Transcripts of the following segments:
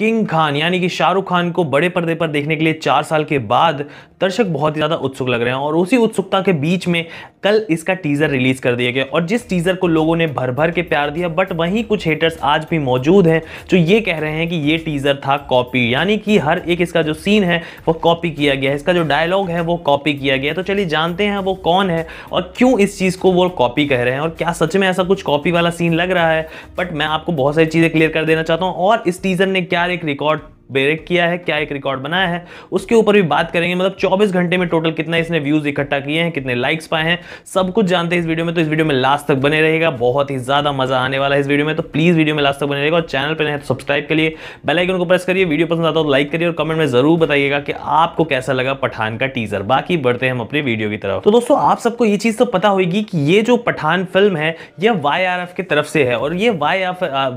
king Khan यानी कि शाहरुख खान को बड़े पर्दे पर देखने के लिए चार साल के बाद दर्शक बहुत ही ज़्यादा उत्सुक लग रहे हैं और उसी उत्सुकता के बीच में कल इसका टीज़र रिलीज़ कर दिया गया और जिस टीज़र को लोगों ने भर भर के प्यार दिया बट वहीं कुछ हेटर्स आज भी मौजूद हैं जो ये कह रहे हैं कि ये टीज़र था कॉपी यानी कि हर एक इसका जो सीन है वो कॉपी किया गया है इसका जो डायलॉग है वो कॉपी किया गया तो चलिए जानते हैं वो कौन है और क्यों इस चीज़ को वो कॉपी कह रहे हैं और क्या सच में ऐसा कुछ कॉपी वाला सीन लग रहा है बट मैं आपको बहुत सारी चीज़ें क्लियर कर देना चाहता हूँ और इस टीज़र ने क्या एक रिकॉर्ड ब्रेक किया है क्या एक रिकॉर्ड बनाया है उसके ऊपर भी बात करेंगे मतलब 24 घंटे में टोटल कितना इसने व्यूज इकट्ठा किए हैं कितने लाइक्स पाए हैं सब कुछ जानते हैं इस वीडियो में तो इस वीडियो में लास्ट तक बने रहेगा बहुत ही ज्यादा मजा आने वाला है इस वीडियो में तो प्लीज वीडियो में लास्ट तक बने रहेगा और चैनल पर नहीं तो सब्सक्राइब करिए बेलाइकन को प्रेस करिए वीडियो पसंद आता हो तो लाइक करिए और कमेंट में जरूर बताइएगा कि आपको कैसा लगा पठान का टीजर बाकी बढ़ते हैं हम अपने वीडियो की तरफ तो दोस्तों आप सबको ये चीज तो पता होगी कि ये जो पठान फिल्म है यह वाई की तरफ से है और ये वाई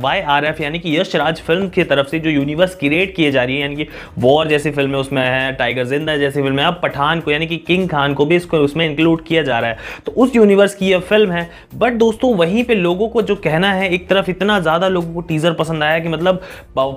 वाई यानी कि यश राज फिल्म की तरफ से जो यूनिवर्स क्रिएट किया किए जा रही है यानी कि वॉर जैसी फिल्में उसमें है टाइगर जिंदा जैसी फिल्में अब पठान को यानी कि किंग खान को भी इसको उसमें इंक्लूड किया जा रहा है तो उस यूनिवर्स की यह फिल्म है बट दोस्तों वहीं पर लोगों को जो कहना है एक तरफ इतना ज़्यादा लोगों को टीज़र पसंद आया कि मतलब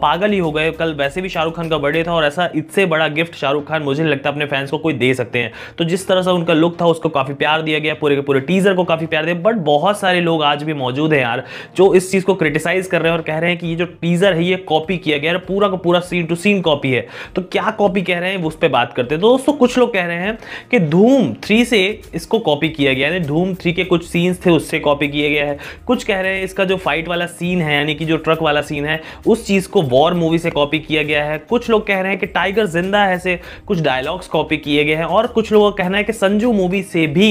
पागल ही हो गए कल वैसे भी शाहरुख खान का बर्थडे था और ऐसा इससे बड़ा गिफ्ट शाहरुख खान मुझे लगता है अपने फैंस को कोई दे सकते हैं तो जिस तरह से उनका लुक था उसको काफ़ी प्यार दिया गया पूरे के पूरे टीज़र को काफ़ी प्यार दिया बट बहुत सारे लोग आज भी मौजूद हैं यार जो इस चीज़ को क्रिटिसाइज़ कर रहे हैं और कह रहे हैं कि ये जो टीज़र है ये कॉपी किया गया है पूरा का पूरा सीन टू सीन कॉपी है तो क्या कॉपी कह रहे हैं उस पर बात करते हैं तो दोस्तों कुछ लोग कह रहे हैं कि धूम थ्री से इसको कॉपी किया गया यानी धूम थ्री के कुछ सीन्स थे उससे कॉपी किया गया है कुछ कह रहे हैं इसका जो फाइट वाला सीन है यानी कि जो ट्रक वाला सीन है उस चीज़ को वॉर मूवी से कॉपी किया गया है कुछ लोग कह रहे हैं कि टाइगर जिंदा है से कुछ डायलॉग्स कॉपी किए गए हैं और कुछ लोगों का कहना है कि संजू मूवी से भी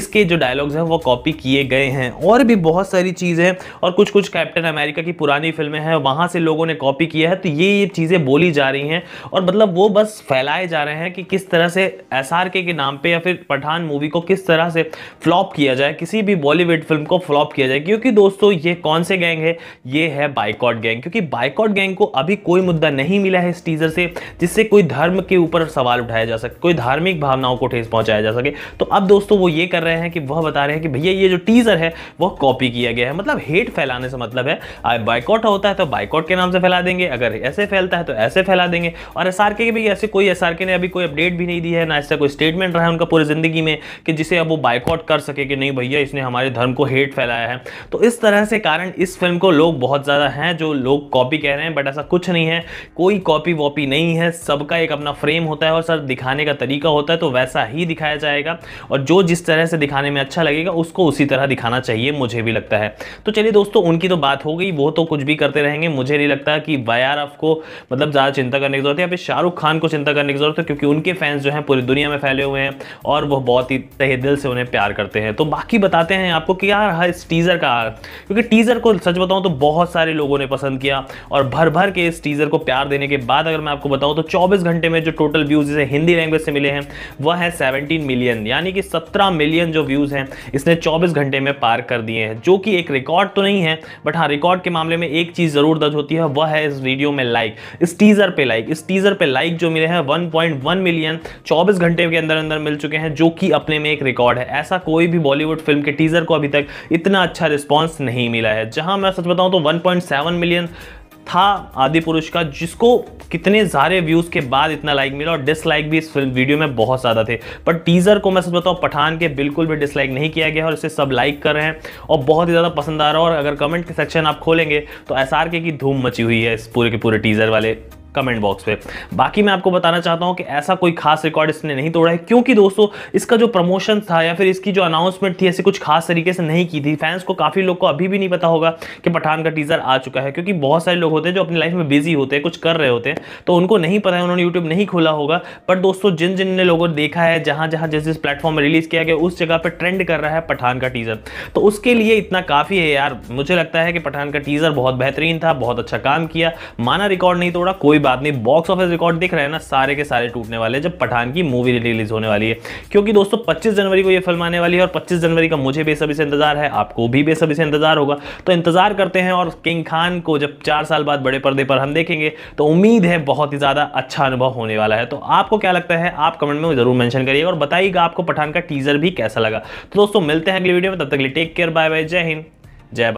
इसके जो डायलॉग्स हैं वो कॉपी किए गए हैं और भी बहुत सारी चीज़ें और कुछ कुछ कैप्टन अमेरिका की पुरानी फिल्में हैं वहाँ से लोगों ने कॉपी किया है तो ये ये चीज़ें चीज़ें बोली जा रही हैं और मतलब वो बस फैलाए जा रहे हैं कि किस तरह से एस के नाम पे या फिर पठान मूवी को किस तरह से फ्लॉप किया जाए किसी भी बॉलीवुड फिल्म को फ्लॉप किया जाए क्योंकि दोस्तों ये कौन से गैंग है ये है बाइकॉट गैंग क्योंकि बाइकॉट गैंग को अभी कोई मुद्दा नहीं मिला है इस टीजर से जिससे कोई धर्म के ऊपर सवाल उठाया जा सके कोई धार्मिक भावनाओं को ठेस पहुंचाया जा सके तो अब दोस्तों वो ये कर रहे हैं कि वह बता रहे हैं कि भैया ये जो टीजर है वह कॉपी किया गया है मतलब हेट फैलाने से मतलब है बाइकॉट होता है तो बाइकॉट के नाम से फैला देंगे अगर ऐसे फैलता है है तो ऐसे फैला देंगे और एस के भी ऐसे कोई एस ने अभी कोई अपडेट भी नहीं दी है ना ऐसा कोई स्टेटमेंट रहा है उनका पूरी ज़िंदगी में कि जिसे अब वो बाइकआउट कर सके कि नहीं भैया इसने हमारे धर्म को हेट फैलाया है तो इस तरह से कारण इस फिल्म को लोग बहुत ज़्यादा हैं जो लोग कॉपी कह रहे हैं बट ऐसा कुछ नहीं है कोई कॉपी वॉपी नहीं है सबका एक अपना फ्रेम होता है और सर दिखाने का तरीका होता है तो वैसा ही दिखाया जाएगा और जो जिस तरह से दिखाने में अच्छा लगेगा उसको उसी तरह दिखाना चाहिए मुझे भी लगता है तो चलिए दोस्तों उनकी तो बात हो गई वो तो कुछ भी करते रहेंगे मुझे नहीं लगता कि वाई को मतलब ज़्यादा चिंता करने की जरूरत है या फिर शाहरुख खान को चिंता करने की जरूरत है क्योंकि उनके फैंस जो हैं पूरी दुनिया में फैले हुए हैं और वो बहुत ही तहे दिल से उन्हें प्यार करते हैं तो बाकी बताते हैं आपको कि यार हर हाँ, इस टीज़र का क्योंकि टीज़र को सच बताऊँ तो बहुत सारे लोगों ने पसंद किया और भर भर के इस टीज़र को प्यार देने के बाद अगर मैं आपको बताऊँ तो चौबीस घंटे में जो टोटल व्यूज़ इसे हिंदी लैंग्वेज से मिले हैं वह है सेवनटीन मिलियन यानी कि सत्रह मिलियन जो व्यूज़ हैं इसने चौबीस घंटे में पार कर दिए हैं जो कि एक रिकॉर्ड तो नहीं है बट हाँ रिकॉर्ड के मामले में एक चीज़ ज़रूर दर्ज होती है वह है इस वीडियो में लाइक इस टीजर पे लाइक इस टीजर पे लाइक जो मिले हैं 1.1 मिलियन 24 घंटे के अंदर अंदर मिल चुके हैं जो कि अपने में एक रिकॉर्ड है ऐसा कोई भी बॉलीवुड फिल्म के टीजर को अभी तक इतना अच्छा रिस्पॉन्स नहीं मिला है जहां मैं सच बताऊं तो वन मिलियन था आदि पुरुष का जिसको कितने सारे व्यूज़ के बाद इतना लाइक मिला और डिसलाइक भी इस फिल्म वीडियो में बहुत ज़्यादा थे पर टीज़र को मैं सच बताऊँ पठान के बिल्कुल भी डिसलाइक नहीं किया गया और इसे सब लाइक कर रहे हैं और बहुत ही ज़्यादा पसंद आ रहा है और अगर कमेंट सेक्शन आप खोलेंगे तो एस की धूम मची हुई है इस पूरे के पूरे टीज़र वाले कमेंट बॉक्स पे बाकी मैं आपको बताना चाहता हूँ कि ऐसा कोई खास रिकॉर्ड इसने नहीं तोड़ा है क्योंकि दोस्तों इसका जो प्रमोशन था या फिर इसकी जो अनाउंसमेंट थी ऐसे कुछ खास तरीके से नहीं की थी फैंस को काफ़ी लोग को अभी भी नहीं पता होगा कि पठान का टीज़र आ चुका है क्योंकि बहुत सारे लोग होते हैं जो अपनी लाइफ में बिजी होते हैं कुछ कर रहे होते हैं तो उनको नहीं पता है उन्होंने यूट्यूब नहीं खोला होगा बट दोस्तों जिन जिन ने लोगों ने देखा है जहाँ जहाँ जिस जिस प्लेटफॉर्म में रिलीज़ किया गया उस जगह पर ट्रेंड कर रहा है पठान का टीज़र तो उसके लिए इतना काफ़ी है यार मुझे लगता है कि पठान का टीज़र बहुत बेहतरीन था बहुत अच्छा काम किया माना रिकॉर्ड नहीं तोड़ा कोई कोई बात नहीं बॉक्स ऑफिस रिकॉर्ड दिख रहे हैं ना सारे के सारे टूटने वाले जब पठान की मूवी रिलीज होने वाली है क्योंकि दोस्तों पच्चीस जनवरी को यह फिल्म आने वाली है और पच्चीस जनवरी का मुझे बेसब्री से इंतजार है आपको भी बेसब्री से इंतजार होगा तो इंतजार करते हैं और किंग खान को जब चार साल बाद बड़े पर्दे पर हम देखेंगे तो उम्मीद है बहुत ही ज़्यादा अच्छा अनुभव होने वाला है तो आपको क्या लगता है आप कमेंट में जरूर मेंशन करिएगा और बताइएगा आपको पठान का टीजर भी कैसा लगा तो दोस्तों मिलते हैं अगली वीडियो में तब तक लिए टेक केयर बाय बाय जय हिंद जय